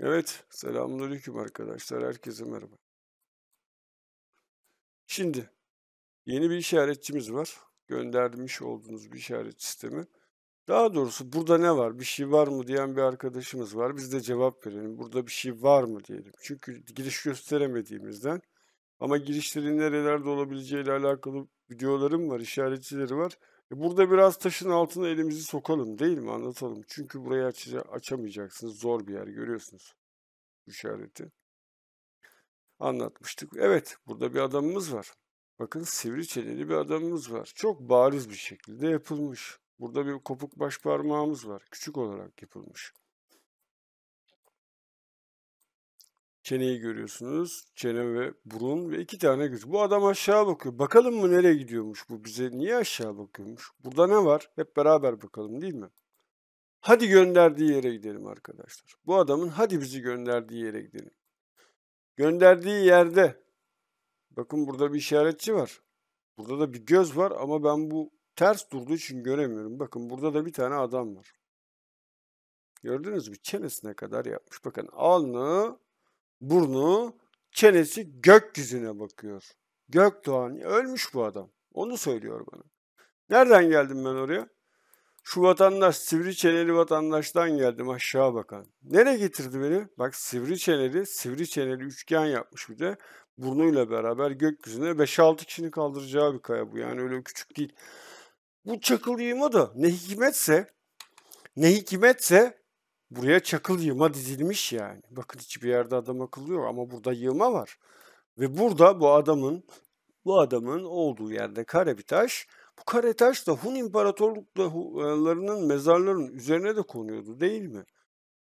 Evet, selamünaleyküm arkadaşlar. Herkese merhaba. Şimdi yeni bir işaretçimiz var. Göndermiş olduğunuz bir işaret sistemi. Daha doğrusu burada ne var, bir şey var mı diyen bir arkadaşımız var. Biz de cevap verelim. Burada bir şey var mı diyelim. Çünkü giriş gösteremediğimizden ama girişlerin nerelerde olabileceğiyle alakalı videolarım var, işaretçileri var. E, burada biraz taşın altına elimizi sokalım değil mi anlatalım. Çünkü burayı aç açamayacaksınız. Zor bir yer görüyorsunuz. Bu işareti. Anlatmıştık. Evet burada bir adamımız var. Bakın sivri çeneli bir adamımız var. Çok bariz bir şekilde yapılmış. Burada bir kopuk baş parmağımız var. Küçük olarak yapılmış. Çeneyi görüyorsunuz. Çene ve burun ve iki tane göz. Bu adam aşağı bakıyor. Bakalım mı nereye gidiyormuş bu bize? Niye aşağı bakıyormuş? Burada ne var? Hep beraber bakalım değil mi? Hadi gönderdiği yere gidelim arkadaşlar. Bu adamın hadi bizi gönderdiği yere gidelim. Gönderdiği yerde bakın burada bir işaretçi var. Burada da bir göz var ama ben bu ters durduğu için göremiyorum. Bakın burada da bir tane adam var. Gördünüz mü? Çenesine kadar yapmış. Bakın alnı burnu, çenesi gökyüzüne bakıyor. Gökdoğan ölmüş bu adam. Onu söylüyor bana. Nereden geldim ben oraya? Şu vatandaş, sivri çeneli vatandaştan geldim aşağı bakan. Nereye getirdi beni? Bak sivri çeneli, sivri çeneli üçgen yapmış bir de. Burnuyla beraber gökyüzüne 5-6 kişinin kaldıracağı bir kaya bu. Yani öyle küçük değil. Bu çakıl yığma da ne hikmetse, ne hikmetse Buraya çakıl yığma dizilmiş yani. Bakın hiçbir yerde adam akıllı yok ama burada yığma var. Ve burada bu adamın bu adamın olduğu yerde kare bir taş. Bu kare taş da Hun imparatorluklarının mezarlarının üzerine de konuyordu değil mi?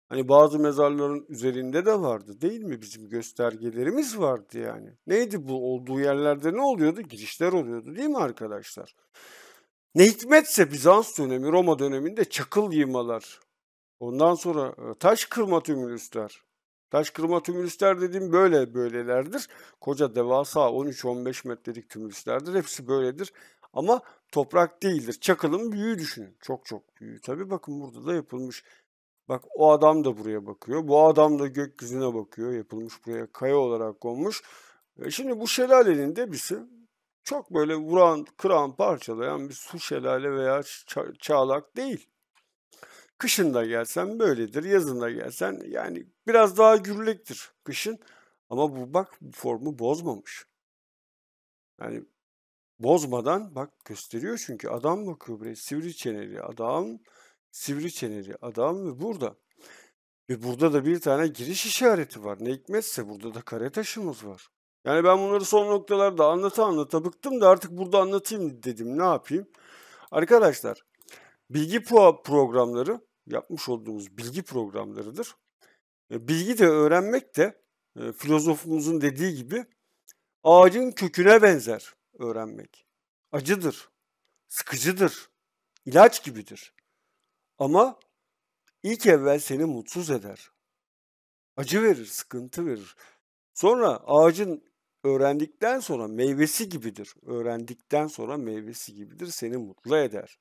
Hani bazı mezarların üzerinde de vardı değil mi? Bizim göstergelerimiz vardı yani. Neydi bu olduğu yerlerde ne oluyordu? Girişler oluyordu değil mi arkadaşlar? Ne hikmetse Bizans dönemi, Roma döneminde çakıl yığmalar Ondan sonra e, taş kırma tümülüsler. Taş kırma tümülüsler dediğim böyle böylelerdir. Koca devasa 13-15 metrelik tümülüslerdir. Hepsi böyledir. Ama toprak değildir. Çakılın büyüğü düşünün. Çok çok büyüğü. Tabii bakın burada da yapılmış. Bak o adam da buraya bakıyor. Bu adam da gökyüzüne bakıyor. Yapılmış buraya kaya olarak konmuş. E şimdi bu şelalenin debisi çok böyle vuran, kıran, parçalayan bir su şelale veya ça çağlak değil. Kışında gelsen böyledir, yazında gelsen yani biraz daha gürlektir kışın. Ama bu bak bu formu bozmamış. Yani bozmadan bak gösteriyor çünkü adam bakıyor buraya sivri çeneli adam, sivri çeneli adam ve burada. Ve burada da bir tane giriş işareti var. Ne hikmetse burada da kare taşımız var. Yani ben bunları son noktalarda anlata anlata bıktım da artık burada anlatayım dedim ne yapayım. Arkadaşlar bilgi programları yapmış olduğumuz bilgi programlarıdır. E, bilgi de öğrenmek de e, filozofumuzun dediği gibi ağacın köküne benzer öğrenmek. Acıdır, sıkıcıdır, ilaç gibidir. Ama ilk evvel seni mutsuz eder. Acı verir, sıkıntı verir. Sonra ağacın öğrendikten sonra meyvesi gibidir. Öğrendikten sonra meyvesi gibidir. Seni mutlu eder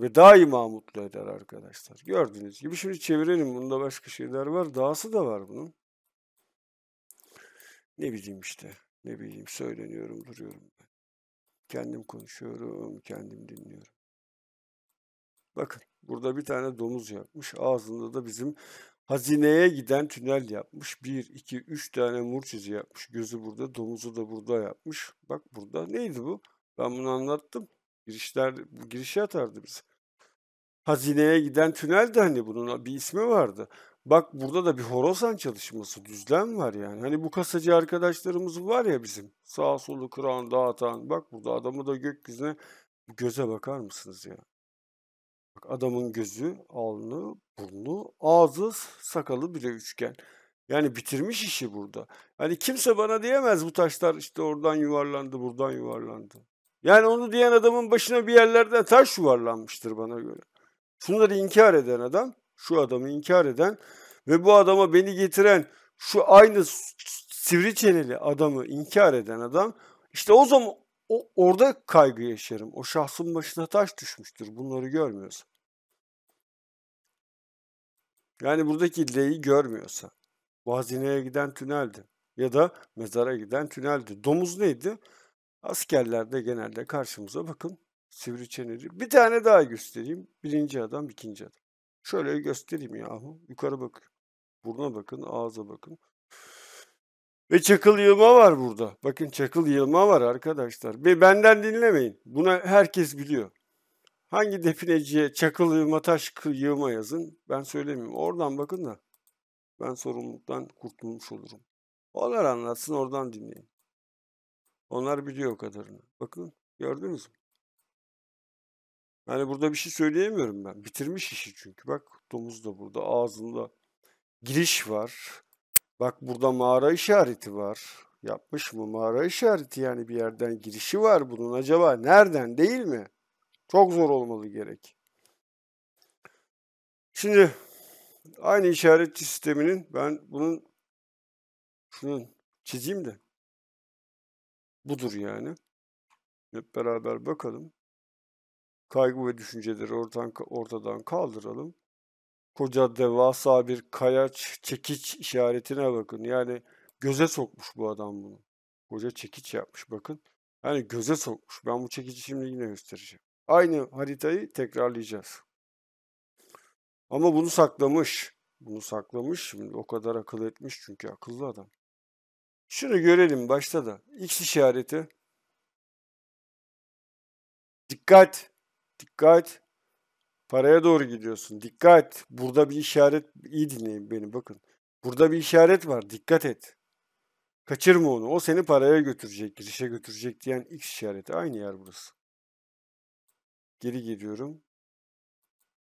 ve daima mutlu eder arkadaşlar. Gördüğünüz gibi şimdi çevirelim. Bunda başka şeyler var. dağısı da var bunun. Ne bileyim işte. Ne bileyim söyleniyorum duruyorum ben. Kendim konuşuyorum, kendim dinliyorum. Bakın burada bir tane domuz yapmış. Ağzında da bizim hazineye giden tünel yapmış. Bir, iki, üç tane murç yapmış. Gözü burada, domuzu da burada yapmış. Bak burada. Neydi bu? Ben bunu anlattım. Girişler, girişe atardı bizi. Hazineye giden tünel de hani bunun bir ismi vardı. Bak burada da bir horosan çalışması, düzlem var yani. Hani bu kasacı arkadaşlarımız var ya bizim. Sağ solu kıran, dağıtan. Bak burada adamı da gökyüzüne göze bakar mısınız ya? Bak adamın gözü, alnı, burnu, ağzı, sakalı bile üçgen. Yani bitirmiş işi burada. Hani kimse bana diyemez bu taşlar işte oradan yuvarlandı, buradan yuvarlandı. Yani onu diyen adamın başına bir yerlerde taş yuvarlanmıştır bana göre. Şunları inkar eden adam, şu adamı inkar eden ve bu adama beni getiren şu aynı sivri çeneli adamı inkar eden adam işte o zaman o, orada kaygı yaşarım. O şahsın başına taş düşmüştür. Bunları görmüyorsa. Yani buradaki L'yi görmüyorsa. Vazineye giden tüneldi. Ya da mezara giden tüneldi. Domuz neydi? Askerlerde genelde karşımıza bakın. Sivri çeneli. Bir tane daha göstereyim. Birinci adam, ikinci adam. Şöyle göstereyim yahu. Yukarı bakın. Buruna bakın, ağza bakın. Ve çakıl yığma var burada. Bakın çakıl yığma var arkadaşlar. Ve benden dinlemeyin. Buna herkes biliyor. Hangi defineciye çakıl yığma, taş yığma yazın ben söylemiyorum. Oradan bakın da ben sorumluluktan kurtulmuş olurum. Onlar anlatsın oradan dinleyin. Onlar biliyor o kadarını. Bakın gördünüz mü? Yani burada bir şey söyleyemiyorum ben. Bitirmiş işi çünkü. Bak domuz da burada ağzında giriş var. Bak burada mağara işareti var. Yapmış mı mağara işareti yani bir yerden girişi var bunun acaba nereden değil mi? Çok zor olmalı gerek. Şimdi aynı işaretçi sisteminin ben bunun şunun çizeyim de budur yani. Hep beraber bakalım. Kaygı ve düşünceleri ortadan, ortadan kaldıralım. Koca devasa bir kaya çekiç işaretine bakın. Yani göze sokmuş bu adam bunu. Koca çekiç yapmış bakın. Yani göze sokmuş. Ben bu çekici şimdi yine göstereceğim. Aynı haritayı tekrarlayacağız. Ama bunu saklamış. Bunu saklamış. Şimdi o kadar akıl etmiş çünkü akıllı adam. Şunu görelim başta da. X işareti. Dikkat. Dikkat. Paraya doğru gidiyorsun. Dikkat. Burada bir işaret. iyi dinleyin beni bakın. Burada bir işaret var. Dikkat et. Kaçırma onu. O seni paraya götürecek, girişe götürecek diyen X işareti. Aynı yer burası. Geri geliyorum.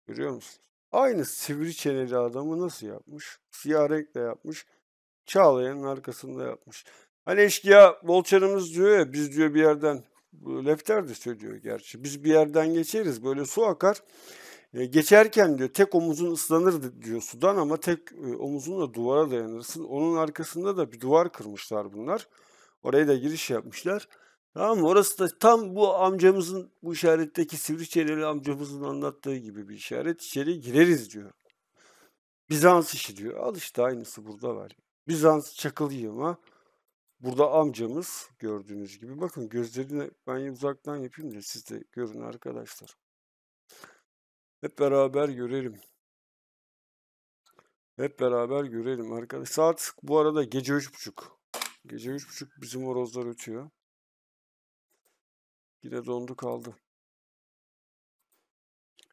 Görüyor musun? Aynı sivri çeneli adamı nasıl yapmış? Siyah renkle yapmış. Çağlayan'ın arkasında yapmış. Hani eşkıya Bolçan'ımız diyor ya biz diyor bir yerden Lefter de söylüyor gerçi. Biz bir yerden geçeriz böyle su akar. E, geçerken diyor tek omuzun ıslanır diyor sudan ama tek e, omuzunla duvara dayanırsın. Onun arkasında da bir duvar kırmışlar bunlar. Oraya da giriş yapmışlar. Tamam mı? Orası da tam bu amcamızın bu işaretteki sivri çeleli amcamızın anlattığı gibi bir işaret. İçeri gireriz diyor. Bizans işi diyor. Al işte aynısı burada var. Bizans çakıl yığımı. Burada amcamız gördüğünüz gibi. Bakın gözlerini ben uzaktan yapayım da siz de görün arkadaşlar. Hep beraber görelim. Hep beraber görelim arkadaşlar. Saat bu arada gece 3.30. Gece 3.30 bizim horozlar ötüyor. Yine dondu kaldı.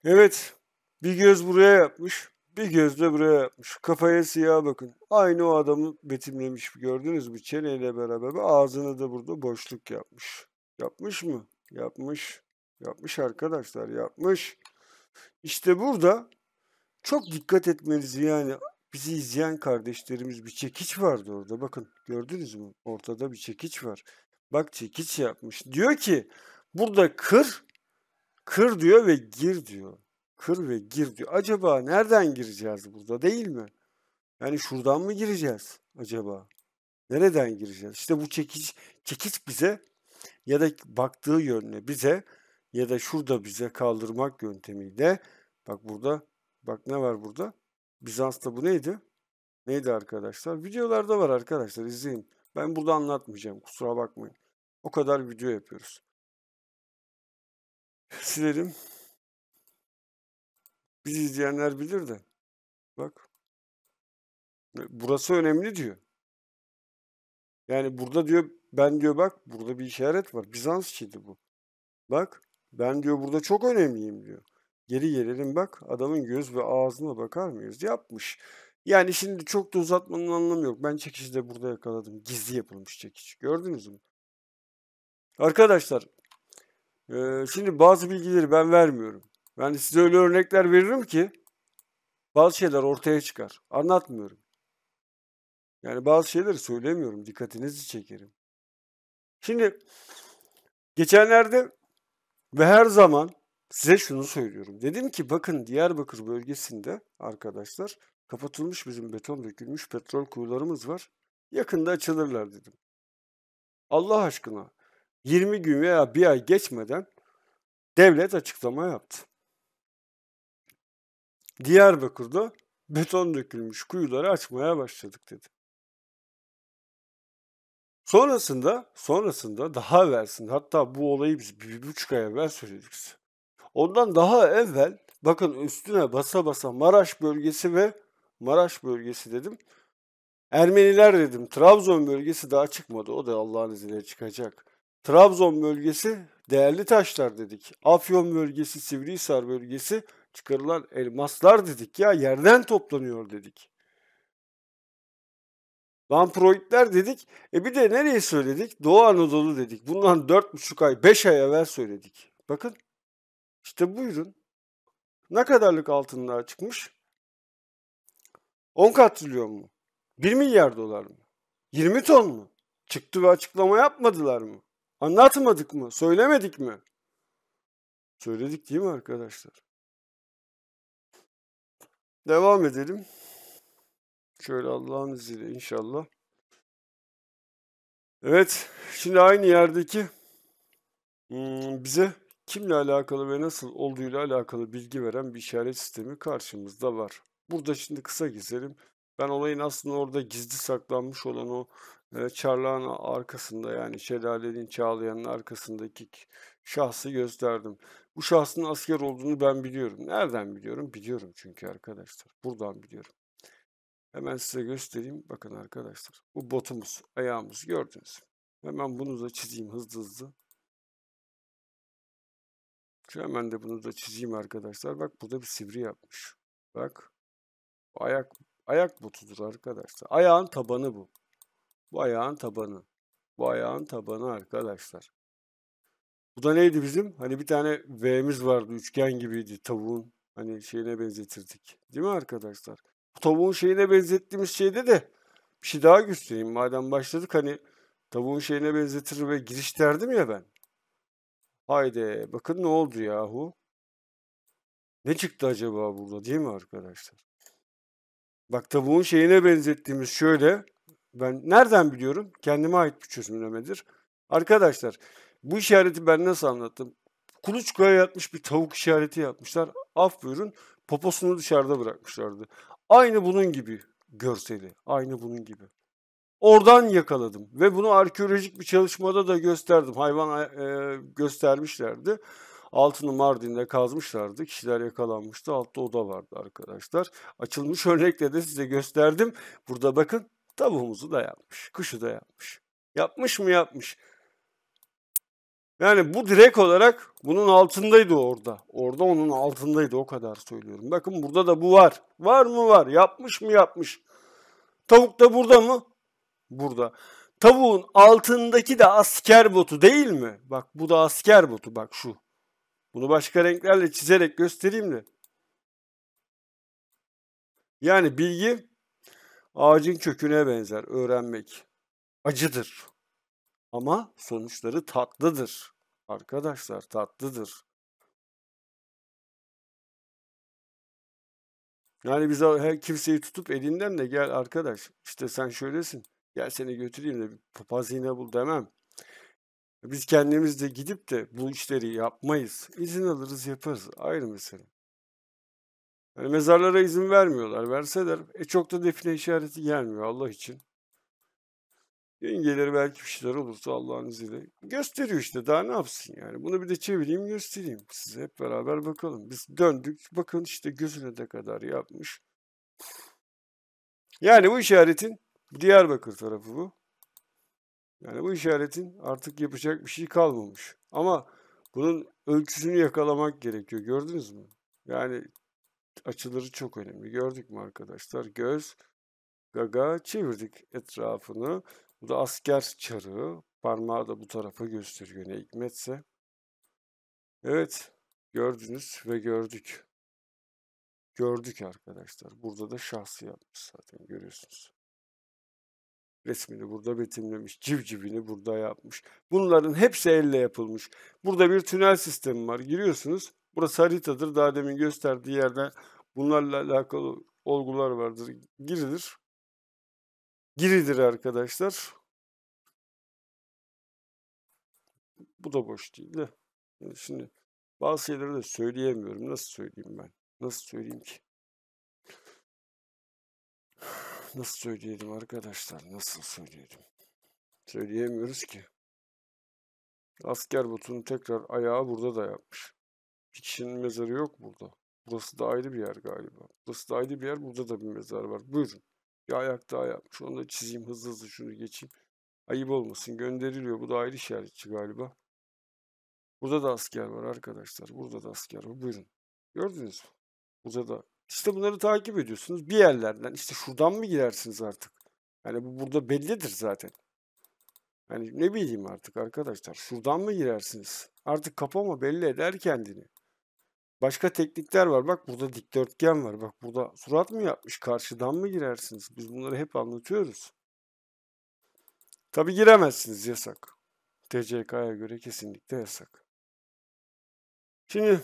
Evet. Bir göz buraya yapmış. Bir gözle buraya yapmış. Kafaya siyah bakın. Aynı o adamı betimlemiş. Gördünüz mü? Çeneyle beraber. Ve ağzını da burada boşluk yapmış. Yapmış mı? Yapmış. Yapmış arkadaşlar. Yapmış. İşte burada çok dikkat etmeliyiz yani. Bizi izleyen kardeşlerimiz bir çekiç vardı orada. Bakın gördünüz mü? Ortada bir çekiç var. Bak çekiç yapmış. Diyor ki burada kır, kır diyor ve gir diyor kır ve gir diyor. Acaba nereden gireceğiz burada değil mi? Yani şuradan mı gireceğiz acaba? Nereden gireceğiz? İşte bu çekiç, çekiç bize ya da baktığı yönle bize ya da şurada bize kaldırmak yöntemiyle bak burada bak ne var burada? Bizans'ta bu neydi? Neydi arkadaşlar? Videolarda var arkadaşlar izleyin. Ben burada anlatmayacağım kusura bakmayın. O kadar video yapıyoruz. Silelim. Biz izleyenler bilir de. Bak. Burası önemli diyor. Yani burada diyor ben diyor bak burada bir işaret var. Bizans çidi bu. Bak ben diyor burada çok önemliyim diyor. Geri gelelim bak adamın göz ve ağzına bakar mıyız? Yapmış. Yani şimdi çok da uzatmanın anlamı yok. Ben çekişi de burada yakaladım. Gizli yapılmış çekiş. Gördünüz mü? Arkadaşlar, şimdi bazı bilgileri ben vermiyorum. Ben size öyle örnekler veririm ki bazı şeyler ortaya çıkar. Anlatmıyorum. Yani bazı şeyleri söylemiyorum. Dikkatinizi çekerim. Şimdi geçenlerde ve her zaman size şunu söylüyorum. Dedim ki bakın Diyarbakır bölgesinde arkadaşlar kapatılmış bizim beton dökülmüş petrol kuyularımız var. Yakında açılırlar dedim. Allah aşkına 20 gün veya bir ay geçmeden devlet açıklama yaptı. Diyarbakır'da beton dökülmüş kuyuları açmaya başladık dedi. Sonrasında, sonrasında daha versin. Hatta bu olayı biz bir buçuk ay evvel söyledik Ondan daha evvel bakın üstüne basa basa Maraş bölgesi ve Maraş bölgesi dedim. Ermeniler dedim. Trabzon bölgesi daha çıkmadı. O da Allah'ın izniyle çıkacak. Trabzon bölgesi değerli taşlar dedik. Afyon bölgesi, Sivrihisar bölgesi çıkarılan elmaslar dedik ya yerden toplanıyor dedik. Lamproidler dedik. E bir de nereye söyledik? Doğu Anadolu dedik. Bundan 4,5 ay, 5 ay evvel söyledik. Bakın işte buyurun. Ne kadarlık altınlar çıkmış? 10 katrilyon mu? 1 milyar dolar mı? 20 ton mu? Çıktı ve açıklama yapmadılar mı? Anlatmadık mı? Söylemedik mi? Söyledik değil mi arkadaşlar? Devam edelim. Şöyle Allah'ın izniyle inşallah. Evet, şimdi aynı yerdeki hmm, bize kimle alakalı ve nasıl olduğuyla alakalı bilgi veren bir işaret sistemi karşımızda var. Burada şimdi kısa gezelim. Ben olayın aslında orada gizli saklanmış olan o e, çarlağın arkasında yani şelalenin çağlayanın arkasındaki şahsı gösterdim. Bu şahsın asker olduğunu ben biliyorum. Nereden biliyorum? Biliyorum çünkü arkadaşlar. Buradan biliyorum. Hemen size göstereyim. Bakın arkadaşlar. Bu botumuz, ayağımız gördünüz. Hemen bunu da çizeyim hızlı hızlı. Şu hemen de bunu da çizeyim arkadaşlar. Bak burada bir sivri yapmış. Bak. bu Ayak ayak botudur arkadaşlar. Ayağın tabanı bu. Bu ayağın tabanı. Bu ayağın tabanı arkadaşlar. Bu da neydi bizim? Hani bir tane V'miz vardı. Üçgen gibiydi tavuğun. Hani şeyine benzetirdik. Değil mi arkadaşlar? Bu tavuğun şeyine benzettiğimiz şeyde de bir şey daha göstereyim. Madem başladık hani tavuğun şeyine benzetir ve giriş derdim ya ben. Haydi bakın ne oldu yahu. Ne çıktı acaba burada değil mi arkadaşlar? Bak tavuğun şeyine benzettiğimiz şöyle. Ben nereden biliyorum? Kendime ait bir çözümlemedir. Arkadaşlar bu işareti ben nasıl anlattım? Kuluçkaya yatmış bir tavuk işareti yapmışlar. Af buyurun poposunu dışarıda bırakmışlardı. Aynı bunun gibi görseli. Aynı bunun gibi. Oradan yakaladım ve bunu arkeolojik bir çalışmada da gösterdim. Hayvan e, e göstermişlerdi. Altını Mardin'de kazmışlardı. Kişiler yakalanmıştı. Altta oda vardı arkadaşlar. Açılmış örnekle de size gösterdim. Burada bakın tavuğumuzu da yapmış. Kuşu da yapmış. Yapmış mı yapmış. Yani bu direkt olarak bunun altındaydı orada. Orada onun altındaydı o kadar söylüyorum. Bakın burada da bu var. Var mı var? Yapmış mı yapmış? Tavuk da burada mı? Burada. Tavuğun altındaki de asker botu değil mi? Bak bu da asker botu bak şu. Bunu başka renklerle çizerek göstereyim de. Yani bilgi ağacın köküne benzer öğrenmek. Acıdır ama sonuçları tatlıdır. Arkadaşlar tatlıdır. Yani bize her kimseyi tutup elinden de gel arkadaş İşte sen şöylesin gel seni götüreyim de bir papaz iğne bul demem. Biz kendimiz de gidip de bu işleri yapmayız. İzin alırız yaparız ayrı mesele. Yani mezarlara izin vermiyorlar. Verseler e çok da define işareti gelmiyor Allah için. Yengeleri belki bir şeyler olursa Allah'ın izniyle. Gösteriyor işte daha ne yapsın yani. Bunu bir de çevireyim göstereyim. Size hep beraber bakalım. Biz döndük bakın işte gözüne de kadar yapmış. Yani bu işaretin Diyarbakır tarafı bu. Yani bu işaretin artık yapacak bir şey kalmamış. Ama bunun ölçüsünü yakalamak gerekiyor. Gördünüz mü? Yani açıları çok önemli. Gördük mü arkadaşlar? Göz, gaga çevirdik etrafını. Bu da asker çarığı. Parmağı da bu tarafa gösteriyor ne hikmetse. Evet gördünüz ve gördük. Gördük arkadaşlar. Burada da şahsı yapmış zaten görüyorsunuz. Resmini burada betimlemiş. Civcivini burada yapmış. Bunların hepsi elle yapılmış. Burada bir tünel sistemi var. Giriyorsunuz. Burası haritadır. Daha demin gösterdiği yerden bunlarla alakalı olgular vardır. Girilir. Giridir arkadaşlar. Bu da boş değil de. Yani şimdi bazı şeyleri de söyleyemiyorum. Nasıl söyleyeyim ben? Nasıl söyleyeyim ki? Nasıl söyleyelim arkadaşlar? Nasıl söyleyelim? Söyleyemiyoruz ki. Asker butunu tekrar ayağı burada da yapmış. Bir kişinin mezarı yok burada. Burası da ayrı bir yer galiba. Burası da ayrı bir yer. Burada da bir mezar var. Buyurun. Bir ayak daha yapmış. Onu da çizeyim hızlı hızlı şunu geçeyim. Ayıp olmasın gönderiliyor. Bu da ayrı işaretçi galiba. Burada da asker var arkadaşlar. Burada da asker var. Buyurun. Gördünüz mü? Burada da. İşte bunları takip ediyorsunuz. Bir yerlerden işte şuradan mı girersiniz artık? Yani bu burada bellidir zaten. Hani ne bileyim artık arkadaşlar. Şuradan mı girersiniz? Artık kapama belli eder kendini. Başka teknikler var. Bak burada dikdörtgen var. Bak burada surat mı yapmış? Karşıdan mı girersiniz? Biz bunları hep anlatıyoruz. Tabi giremezsiniz yasak. TCK'ya göre kesinlikle yasak. Şimdi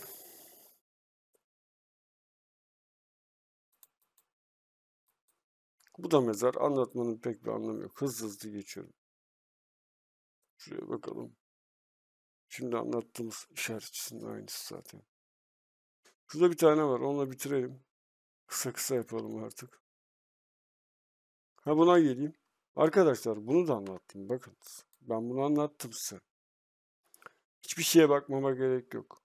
bu da mezar. Anlatmanın pek bir anlamı yok. Hızlı hızlı geçiyorum. Şuraya bakalım. Şimdi anlattığımız işaretçisinin aynısı zaten. Şurada bir tane var. Onunla bitirelim. Kısa kısa yapalım artık. Ha buna geleyim. Arkadaşlar bunu da anlattım. Bakın ben bunu anlattım size. Hiçbir şeye bakmama gerek yok.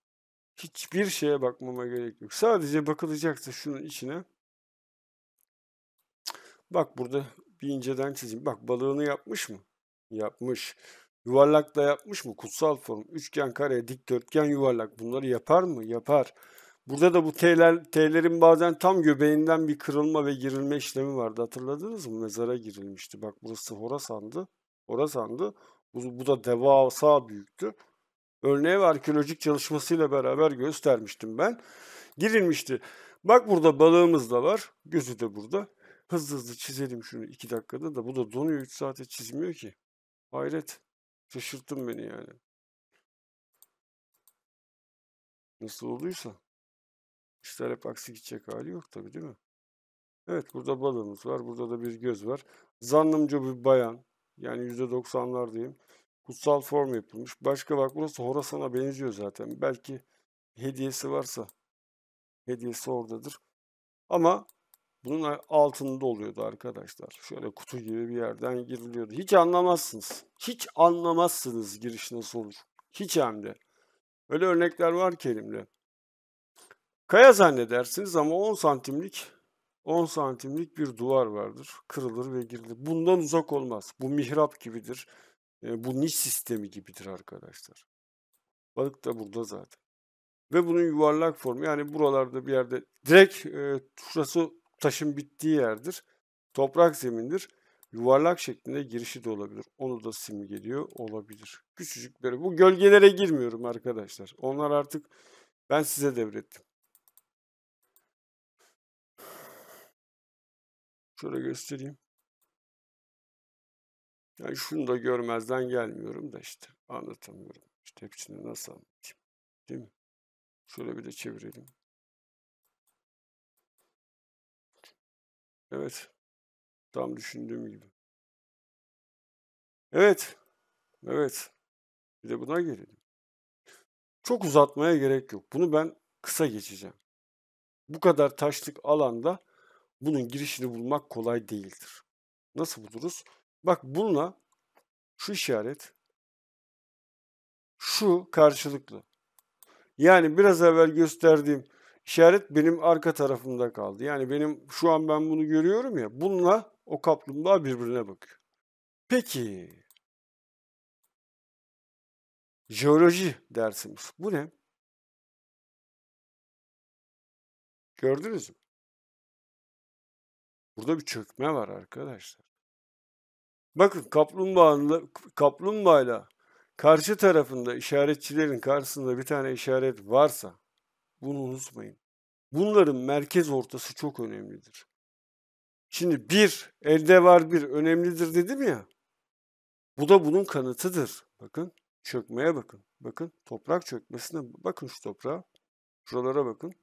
Hiçbir şeye bakmama gerek yok. Sadece bakılacaksa şunun içine. Bak burada bir inceden çizeyim. Bak balığını yapmış mı? Yapmış. Yuvarlak da yapmış mı? Kutsal form, üçgen, kare, dikdörtgen, yuvarlak bunları yapar mı? Yapar. Burada da bu T'ler, T'lerin bazen tam göbeğinden bir kırılma ve girilme işlemi vardı. Hatırladınız mı? Mezara girilmişti. Bak burası Horasan'dı. Horasan'dı. Bu, bu da devasa büyüktü. Örneği ve arkeolojik çalışmasıyla beraber göstermiştim ben. Girilmişti. Bak burada balığımız da var. Gözü de burada. Hızlı hızlı çizelim şunu 2 dakikada da. Bu da donuyor 3 saate çizmiyor ki. Hayret. Şaşırttın beni yani. Nasıl olduysa. Kişisel hep aksi gidecek hali yok tabi değil mi? Evet burada balığımız var. Burada da bir göz var. Zannımca bir bayan. Yani diyeyim Kutsal form yapılmış. Başka bak burası Horasan'a benziyor zaten. Belki hediyesi varsa hediyesi oradadır. Ama bunun altında oluyordu arkadaşlar. Şöyle kutu gibi bir yerden giriliyordu. Hiç anlamazsınız. Hiç anlamazsınız giriş nasıl olur. Hiç hem de. Öyle örnekler var ki elimde. Kaya zannedersiniz ama 10 santimlik 10 santimlik bir duvar vardır. Kırılır ve girilir. Bundan uzak olmaz. Bu mihrap gibidir. E, bu niş sistemi gibidir arkadaşlar. Balık da burada zaten. Ve bunun yuvarlak formu yani buralarda bir yerde direkt e, şurası taşın bittiği yerdir. Toprak zemindir. Yuvarlak şeklinde girişi de olabilir. Onu da simgeliyor olabilir. Küçücük böyle. Bu gölgelere girmiyorum arkadaşlar. Onlar artık ben size devrettim. Şöyle göstereyim. Yani şunu da görmezden gelmiyorum da işte anlatamıyorum. İşte hepsini nasıl anlatayım? Değil mi? Şöyle bir de çevirelim. Evet. Tam düşündüğüm gibi. Evet. Evet. Bir de buna gelelim. Çok uzatmaya gerek yok. Bunu ben kısa geçeceğim. Bu kadar taşlık alanda bunun girişini bulmak kolay değildir. Nasıl buluruz? Bak bununla şu işaret şu karşılıklı. Yani biraz evvel gösterdiğim işaret benim arka tarafımda kaldı. Yani benim şu an ben bunu görüyorum ya bununla o kaplumbağa birbirine bakıyor. Peki jeoloji dersimiz. Bu ne? Gördünüz mü? Burada bir çökme var arkadaşlar. Bakın kaplumbağa kaplumbağayla karşı tarafında işaretçilerin karşısında bir tane işaret varsa bunu unutmayın. Bunların merkez ortası çok önemlidir. Şimdi bir, elde var bir önemlidir dedim ya. Bu da bunun kanıtıdır. Bakın çökmeye bakın. Bakın toprak çökmesine bakın şu toprağa. Şuralara bakın.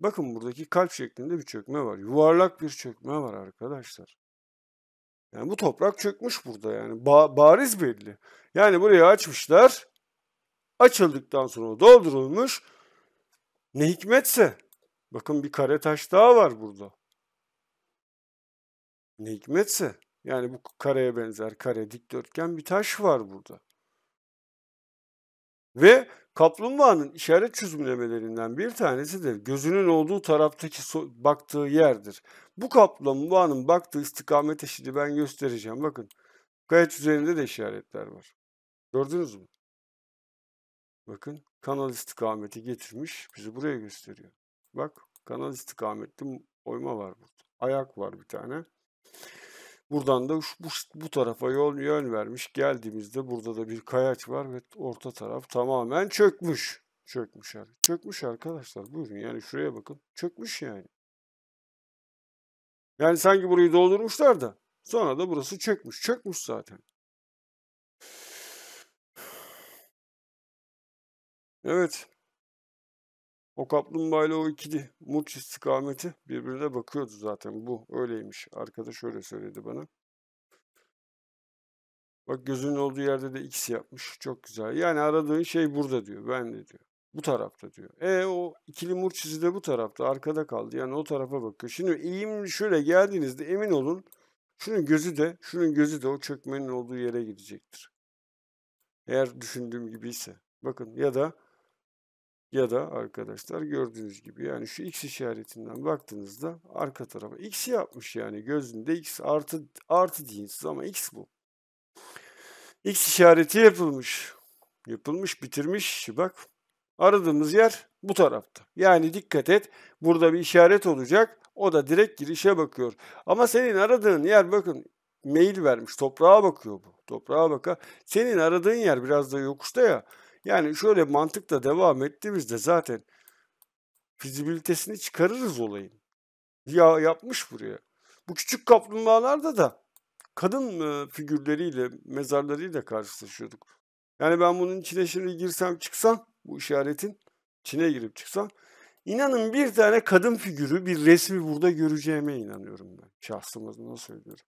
Bakın buradaki kalp şeklinde bir çökme var. Yuvarlak bir çökme var arkadaşlar. Yani bu toprak çökmüş burada yani. Ba bariz belli. Yani burayı açmışlar. Açıldıktan sonra doldurulmuş. Ne hikmetse. Bakın bir kare taş daha var burada. Ne hikmetse. Yani bu kareye benzer kare dikdörtgen bir taş var burada. Ve Kaplumbağanın işaret çözümlemelerinden bir tanesidir. Gözünün olduğu taraftaki so baktığı yerdir. Bu kaplumbağanın baktığı istikamet eşidi ben göstereceğim. Bakın gayet üzerinde de işaretler var. Gördünüz mü? Bakın kanal istikameti getirmiş bizi buraya gösteriyor. Bak kanal istikametli oyma var burada. Ayak var bir tane. Buradan da şu bu, bu tarafa yol yön vermiş. Geldiğimizde burada da bir kayaç var ve orta taraf tamamen çökmüş. Çökmüş, çökmüş arkadaşlar. Buyurun yani şuraya bakın. Çökmüş yani. Yani sanki burayı doldurmuşlar da sonra da burası çökmüş. Çökmüş zaten. Evet. O kaplumbağa ile o ikili murç istikameti birbirine bakıyordu zaten. Bu öyleymiş. Arkadaş öyle söyledi bana. Bak gözünün olduğu yerde de X yapmış. Çok güzel. Yani aradığın şey burada diyor. Ben de diyor. Bu tarafta diyor. E o ikili murç izi de bu tarafta. Arkada kaldı. Yani o tarafa bakıyor. Şimdi eğim şöyle geldiğinizde emin olun. Şunun gözü de, şunun gözü de o çökmenin olduğu yere gidecektir. Eğer düşündüğüm gibiyse Bakın ya da ya da arkadaşlar gördüğünüz gibi yani şu x işaretinden baktığınızda arka tarafa x yapmış yani gözünde x artı artı diyorsunuz ama x bu. X işareti yapılmış. Yapılmış, bitirmiş. Bak aradığımız yer bu tarafta. Yani dikkat et burada bir işaret olacak. O da direkt girişe bakıyor. Ama senin aradığın yer bakın mail vermiş. Toprağa bakıyor bu. Toprağa baka. Senin aradığın yer biraz da yokuşta ya. Yani şöyle mantıkla devam ettiğimizde zaten fizibilitesini çıkarırız olayın. Ya yapmış buraya. Bu küçük kaplumbağalarda da kadın e, figürleriyle, mezarlarıyla karşılaşıyorduk. Yani ben bunun içine şimdi girsem çıksam, bu işaretin içine girip çıksam, inanın bir tane kadın figürü, bir resmi burada göreceğime inanıyorum ben. Şahsım adına söylüyorum.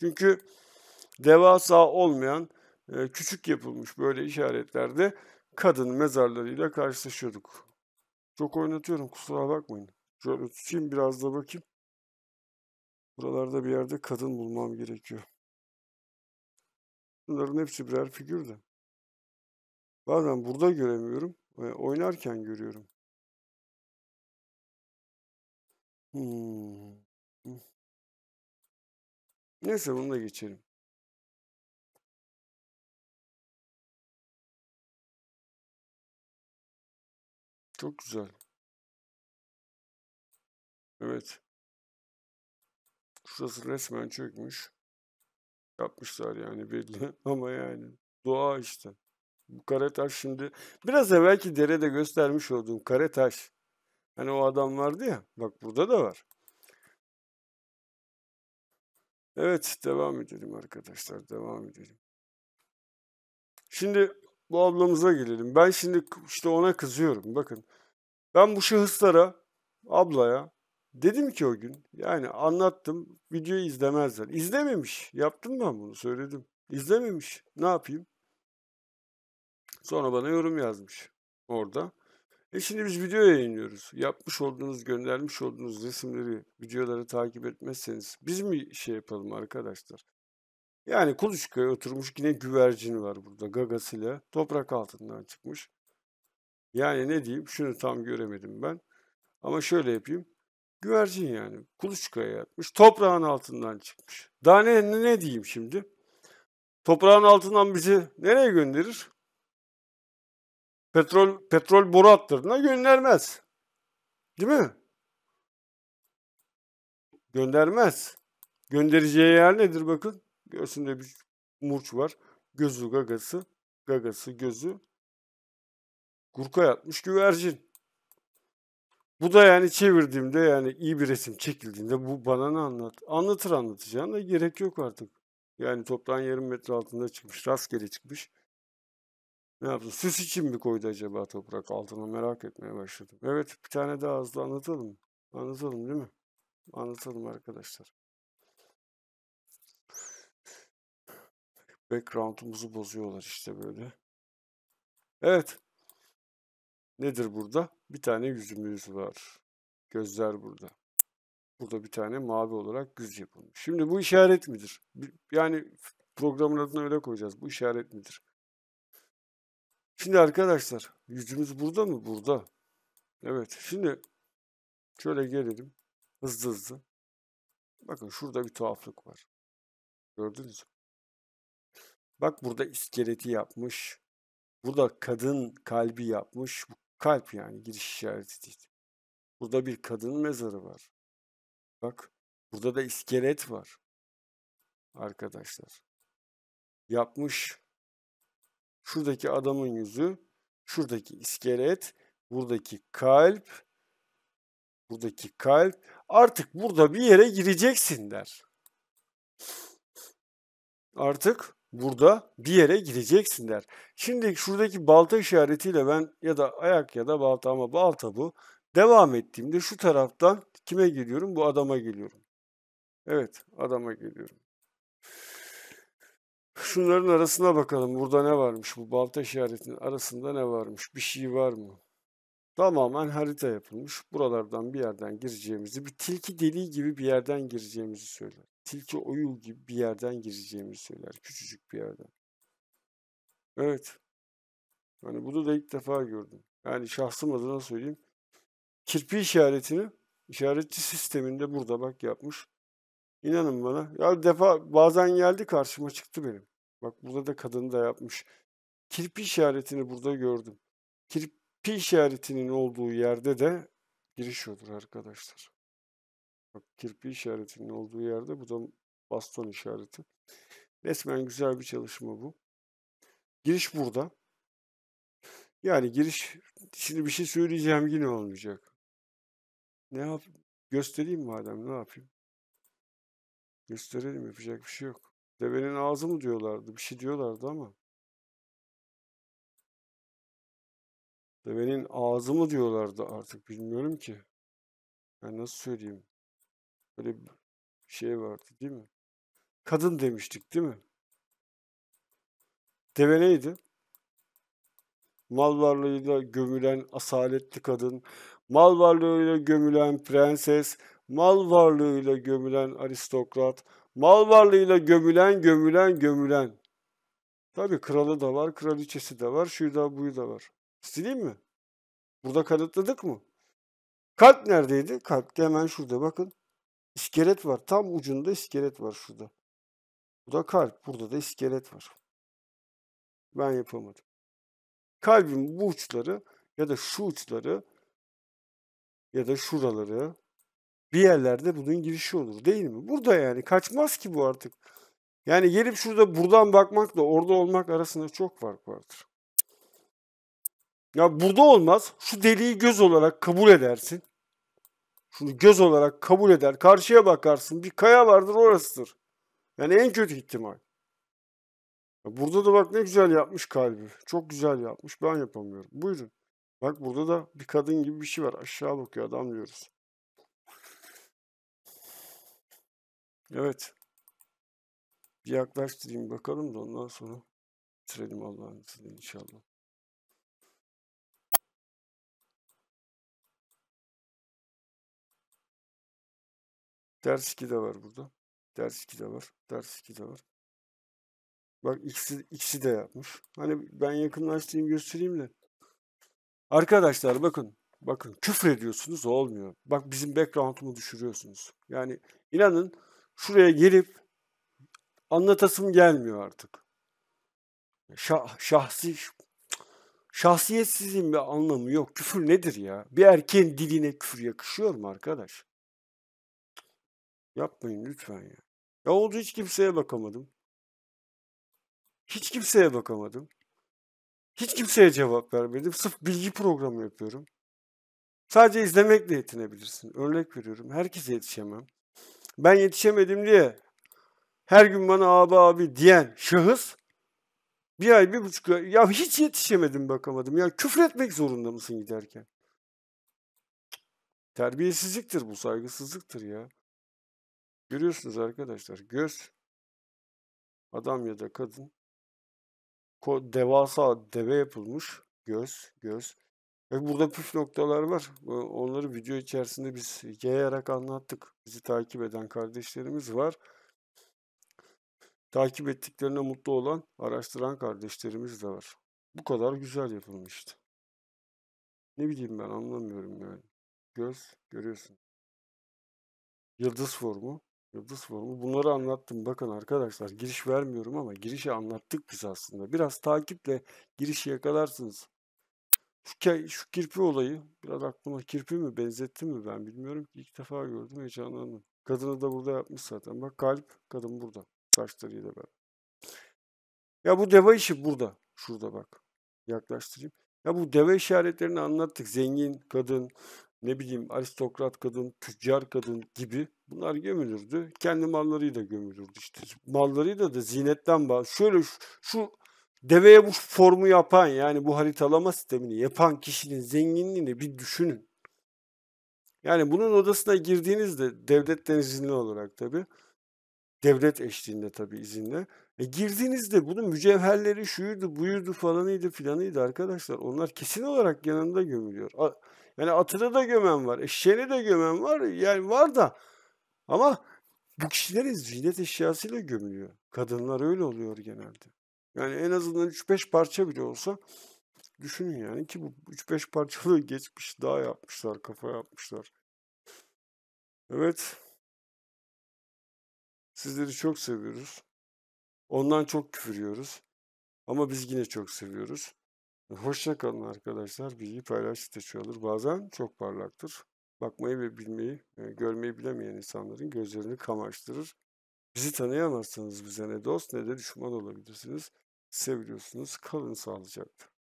Çünkü devasa olmayan küçük yapılmış böyle işaretlerde kadın mezarlarıyla karşılaşıyorduk. Çok oynatıyorum kusura bakmayın. Şöyle tutayım biraz da bakayım. Buralarda bir yerde kadın bulmam gerekiyor. Bunların hepsi birer figür de. Bazen burada göremiyorum. Oynarken görüyorum. Hmm. Neyse bunu da geçelim. Çok güzel. Evet. Şurası resmen çökmüş. Yapmışlar yani belli ama yani doğa işte. Bu kare taş şimdi biraz evvelki derede göstermiş olduğum kare taş. Hani o adam vardı ya. Bak burada da var. Evet devam edelim arkadaşlar devam edelim. Şimdi bu ablamıza gelelim. Ben şimdi işte ona kızıyorum. Bakın ben bu şahıslara, ablaya dedim ki o gün yani anlattım videoyu izlemezler. İzlememiş. Yaptım ben bunu söyledim. İzlememiş. Ne yapayım? Sonra bana yorum yazmış orada. E şimdi biz video yayınlıyoruz. Yapmış olduğunuz, göndermiş olduğunuz resimleri, videoları takip etmezseniz biz mi şey yapalım arkadaşlar? Yani kuluçkaya oturmuş yine güvercin var burada gagasıyla. Toprak altından çıkmış. Yani ne diyeyim şunu tam göremedim ben. Ama şöyle yapayım. Güvercin yani kuluçkaya yatmış. Toprağın altından çıkmış. Daha ne, ne diyeyim şimdi? Toprağın altından bizi nereye gönderir? Petrol petrol boru hatlarına göndermez. Değil mi? Göndermez. Göndereceği yer nedir bakın? Göğsünde bir murç var. Gözü gagası. Gagası gözü. Gurka yatmış güvercin. Bu da yani çevirdiğimde yani iyi bir resim çekildiğinde bu bana ne anlat? Anlatır anlatacağına gerek yok artık. Yani toprağın yarım metre altında çıkmış, rastgele çıkmış. Ne yaptı? Süs için mi koydu acaba toprak altına merak etmeye başladım. Evet bir tane daha hızlı anlatalım. Anlatalım değil mi? Anlatalım arkadaşlar. background'umuzu bozuyorlar işte böyle. Evet. Nedir burada? Bir tane yüzümüz var. Gözler burada. Burada bir tane mavi olarak güz yapılmış. Şimdi bu işaret midir? Yani programın adını öyle koyacağız. Bu işaret midir? Şimdi arkadaşlar yüzümüz burada mı? Burada. Evet. Şimdi şöyle gelelim. Hızlı hızlı. Bakın şurada bir tuhaflık var. Gördünüz mü? Bak burada iskeleti yapmış. Burada kadın kalbi yapmış. Bu kalp yani giriş işareti değil. Burada bir kadın mezarı var. Bak burada da iskelet var. Arkadaşlar. Yapmış. Şuradaki adamın yüzü, şuradaki iskelet, buradaki kalp, buradaki kalp. Artık burada bir yere gireceksin der. Artık burada bir yere gideceksin der. Şimdi şuradaki balta işaretiyle ben ya da ayak ya da balta ama balta bu. Devam ettiğimde şu taraftan kime geliyorum? Bu adama geliyorum. Evet adama geliyorum. Şunların arasına bakalım. Burada ne varmış? Bu balta işaretinin arasında ne varmış? Bir şey var mı? Tamamen harita yapılmış. Buralardan bir yerden gireceğimizi, bir tilki deliği gibi bir yerden gireceğimizi söyler tilki oyul gibi bir yerden gireceğimi söyler. Küçücük bir yerden. Evet. Yani bunu da ilk defa gördüm. Yani şahsım adına söyleyeyim. Kirpi işaretini işaretçi sisteminde burada bak yapmış. İnanın bana. Ya defa bazen geldi karşıma çıktı benim. Bak burada da kadın da yapmış. Kirpi işaretini burada gördüm. Kirpi işaretinin olduğu yerde de giriş olur arkadaşlar. Bak kirpi işaretinin olduğu yerde bu da baston işareti. Resmen güzel bir çalışma bu. Giriş burada. Yani giriş şimdi bir şey söyleyeceğim yine olmayacak. Ne yap göstereyim madem ne yapayım? Gösterelim yapacak bir şey yok. Devenin ağzı mı diyorlardı? Bir şey diyorlardı ama. Devenin ağzı mı diyorlardı artık bilmiyorum ki. Ben nasıl söyleyeyim? Böyle bir şey vardı değil mi? Kadın demiştik değil mi? Deve neydi? Mal varlığıyla gömülen asaletli kadın, mal varlığıyla gömülen prenses, mal varlığıyla gömülen aristokrat, mal varlığıyla gömülen, gömülen, gömülen. Tabii kralı da var, kraliçesi de var, şuyu da buyu da var. İstediğim mi? Burada kanıtladık mı? Kalp neredeydi? Kalp de hemen şurada bakın. İskelet var. Tam ucunda iskelet var şurada. Bu da kalp. Burada da iskelet var. Ben yapamadım. Kalbin bu uçları ya da şu uçları ya da şuraları bir yerlerde bunun girişi olur değil mi? Burada yani kaçmaz ki bu artık. Yani gelip şurada buradan bakmakla orada olmak arasında çok fark vardır. Ya burada olmaz. Şu deliği göz olarak kabul edersin şunu göz olarak kabul eder. Karşıya bakarsın bir kaya vardır orasıdır. Yani en kötü ihtimal. Burada da bak ne güzel yapmış kalbi. Çok güzel yapmış. Ben yapamıyorum. Buyurun. Bak burada da bir kadın gibi bir şey var. Aşağı bakıyor adam diyoruz. Evet. Bir yaklaştırayım bakalım da ondan sonra bitirelim Allah'ın izniyle inşallah. Ders 2 de var burada. Ders 2 de var. Ders 2 de var. Bak ikisi, ikisi de yapmış. Hani ben yakınlaştırayım göstereyim de. Arkadaşlar bakın. Bakın küfür ediyorsunuz olmuyor. Bak bizim background'umu düşürüyorsunuz. Yani inanın şuraya gelip anlatasım gelmiyor artık. Şah, şahsi şahsiyetsizliğin bir anlamı yok. Küfür nedir ya? Bir erkeğin diline küfür yakışıyor mu arkadaş? Yapmayın lütfen ya. Ya oldu hiç kimseye bakamadım. Hiç kimseye bakamadım. Hiç kimseye cevap vermedim. Sırf bilgi programı yapıyorum. Sadece izlemekle yetinebilirsin. Örnek veriyorum. Herkese yetişemem. Ben yetişemedim diye her gün bana abi abi diyen şahıs bir ay, bir buçuk ay. Ya hiç yetişemedim bakamadım. Ya küfretmek zorunda mısın giderken? Terbiyesizliktir bu, saygısızlıktır ya. Görüyorsunuz arkadaşlar göz adam ya da kadın devasa deve yapılmış göz göz. Ve burada püf noktalar var. Onları video içerisinde biz yayarak anlattık. Bizi takip eden kardeşlerimiz var. Takip ettiklerine mutlu olan, araştıran kardeşlerimiz de var. Bu kadar güzel yapılmıştı. Ne bileyim ben anlamıyorum yani. Göz görüyorsun. Yıldız formu. Yıldız formu. Bunları anlattım. Bakın arkadaşlar giriş vermiyorum ama girişi anlattık biz aslında. Biraz takiple girişi yakalarsınız. Şu, şu kirpi olayı biraz aklıma kirpi mi benzettim mi ben bilmiyorum İlk defa gördüm heyecanlandım. Kadını da burada yapmış zaten. Bak kalp kadın burada. Saçlarıyla beraber. Ya bu deva işi burada. Şurada bak. Yaklaştırayım. Ya bu deve işaretlerini anlattık. Zengin, kadın, ne bileyim aristokrat kadın, tüccar kadın gibi bunlar gömülürdü. Kendi mallarıyla gömülürdü işte. Mallarıyla da zinetten bağlı. Şöyle şu, şu deveye bu formu yapan yani bu haritalama sistemini yapan kişinin zenginliğini bir düşünün. Yani bunun odasına girdiğinizde devletten izinli olarak tabi, devlet eşliğinde tabi izinle. E girdiğinizde bunun mücevherleri şuydu buydu falanıydı filanıydı arkadaşlar. Onlar kesin olarak yanında gömülüyor. Yani atını da gömen var, eşeğini de gömen var. Yani var da ama bu kişilerin ziynet eşyasıyla gömülüyor. Kadınlar öyle oluyor genelde. Yani en azından 3-5 parça bile olsa düşünün yani ki bu 3-5 parçalı geçmiş daha yapmışlar, kafa yapmışlar. Evet. Sizleri çok seviyoruz. Ondan çok küfürüyoruz. Ama biz yine çok seviyoruz. Hoşça kalın arkadaşlar. Bilgi paylaş site olur. Bazen çok parlaktır. Bakmayı ve bilmeyi, e, görmeyi bilemeyen insanların gözlerini kamaştırır. Bizi tanıyamazsanız bize ne dost ne de düşman olabilirsiniz. Seviyorsunuz. Kalın sağlıcakla.